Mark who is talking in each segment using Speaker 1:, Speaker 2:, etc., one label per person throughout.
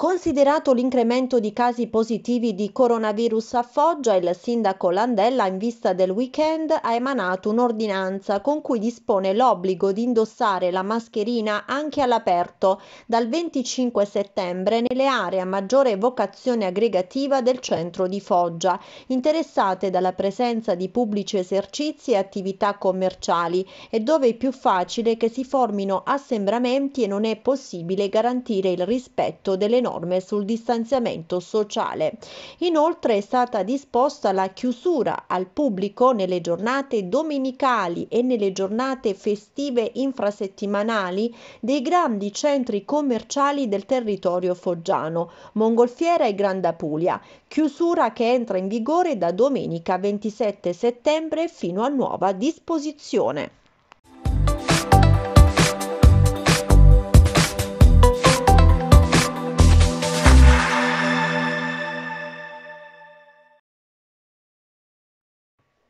Speaker 1: Considerato l'incremento di casi positivi di coronavirus a Foggia, il sindaco Landella in vista del weekend ha emanato un'ordinanza con cui dispone l'obbligo di indossare la mascherina anche all'aperto dal 25 settembre nelle aree a maggiore vocazione aggregativa del centro di Foggia, interessate dalla presenza di pubblici esercizi e attività commerciali e dove è più facile che si formino assembramenti e non è possibile garantire il rispetto delle norme norme sul distanziamento sociale. Inoltre è stata disposta la chiusura al pubblico nelle giornate domenicali e nelle giornate festive infrasettimanali dei grandi centri commerciali del territorio foggiano, Mongolfiera e Granda Puglia, chiusura che entra in vigore da domenica 27 settembre fino a nuova disposizione.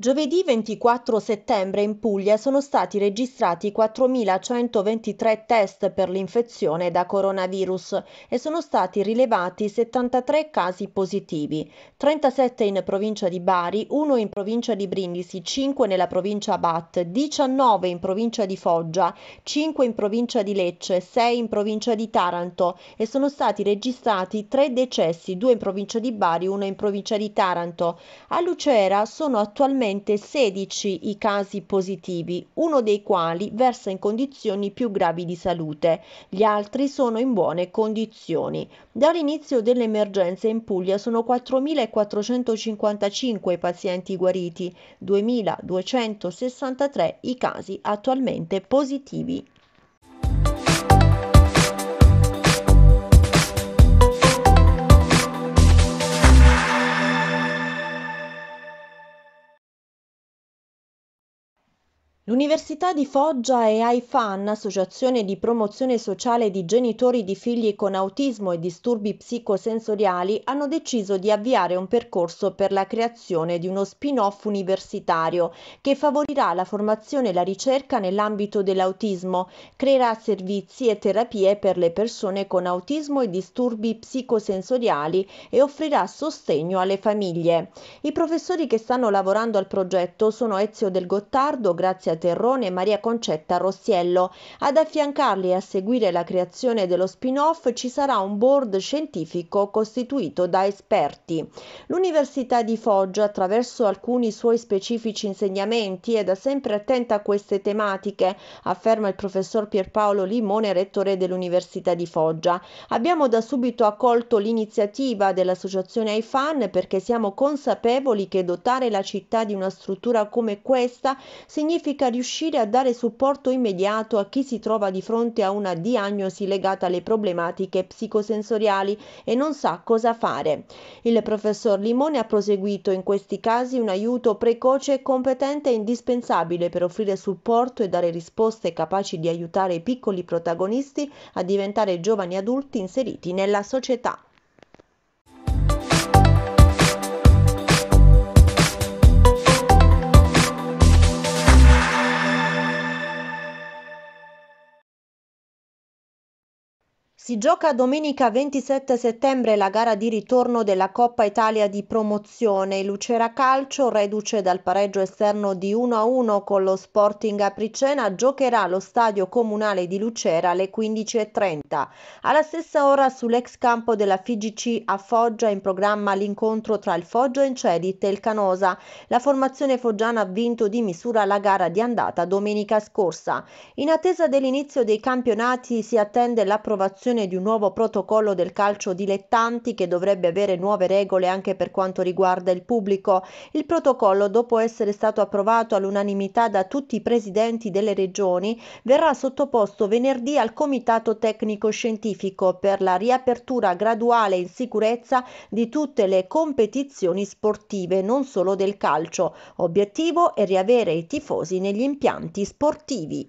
Speaker 1: Giovedì 24 settembre in Puglia sono stati registrati 4.123 test per l'infezione da coronavirus e sono stati rilevati 73 casi positivi, 37 in provincia di Bari, 1 in provincia di Brindisi, 5 nella provincia Bat, 19 in provincia di Foggia, 5 in provincia di Lecce, 6 in provincia di Taranto e sono stati registrati 3 decessi, 2 in provincia di Bari, 1 in provincia di Taranto. A Lucera sono attualmente attualmente 16 i casi positivi, uno dei quali versa in condizioni più gravi di salute, gli altri sono in buone condizioni. Dall'inizio dell'emergenza in Puglia sono 4.455 i pazienti guariti, 2.263 i casi attualmente positivi. L'Università di Foggia e AIFAN, Associazione di Promozione Sociale di Genitori di Figli con Autismo e Disturbi Psicosensoriali, hanno deciso di avviare un percorso per la creazione di uno spin-off universitario che favorirà la formazione e la ricerca nell'ambito dell'autismo, creerà servizi e terapie per le persone con autismo e disturbi psicosensoriali e offrirà sostegno alle famiglie. I professori che stanno lavorando al progetto sono Ezio Del Gottardo, grazie a Terrone e Maria Concetta Rossiello. Ad affiancarli e a seguire la creazione dello spin-off ci sarà un board scientifico costituito da esperti. L'Università di Foggia, attraverso alcuni suoi specifici insegnamenti, è da sempre attenta a queste tematiche, afferma il professor Pierpaolo Limone, rettore dell'Università di Foggia. Abbiamo da subito accolto l'iniziativa dell'associazione ai fan perché siamo consapevoli che dotare la città di una struttura come questa significa riuscire a dare supporto immediato a chi si trova di fronte a una diagnosi legata alle problematiche psicosensoriali e non sa cosa fare. Il professor Limone ha proseguito in questi casi un aiuto precoce, competente e indispensabile per offrire supporto e dare risposte capaci di aiutare i piccoli protagonisti a diventare giovani adulti inseriti nella società. Si gioca domenica 27 settembre la gara di ritorno della Coppa Italia di promozione. Lucera Calcio, reduce dal pareggio esterno di 1-1 con lo Sporting Apricena, giocherà allo stadio comunale di Lucera alle 15.30. Alla stessa ora sull'ex campo della FIGC a Foggia in programma l'incontro tra il Foggio Encedit e il Canosa. La formazione foggiana ha vinto di misura la gara di andata domenica scorsa. In attesa dell'inizio dei campionati si attende l'approvazione definizione di un nuovo protocollo del calcio dilettanti che dovrebbe avere nuove regole anche per quanto riguarda il pubblico. Il protocollo, dopo essere stato approvato all'unanimità da tutti i presidenti delle regioni, verrà sottoposto venerdì al Comitato Tecnico Scientifico per la riapertura graduale in sicurezza di tutte le competizioni sportive, non solo del calcio. Obiettivo è riavere i tifosi negli impianti sportivi.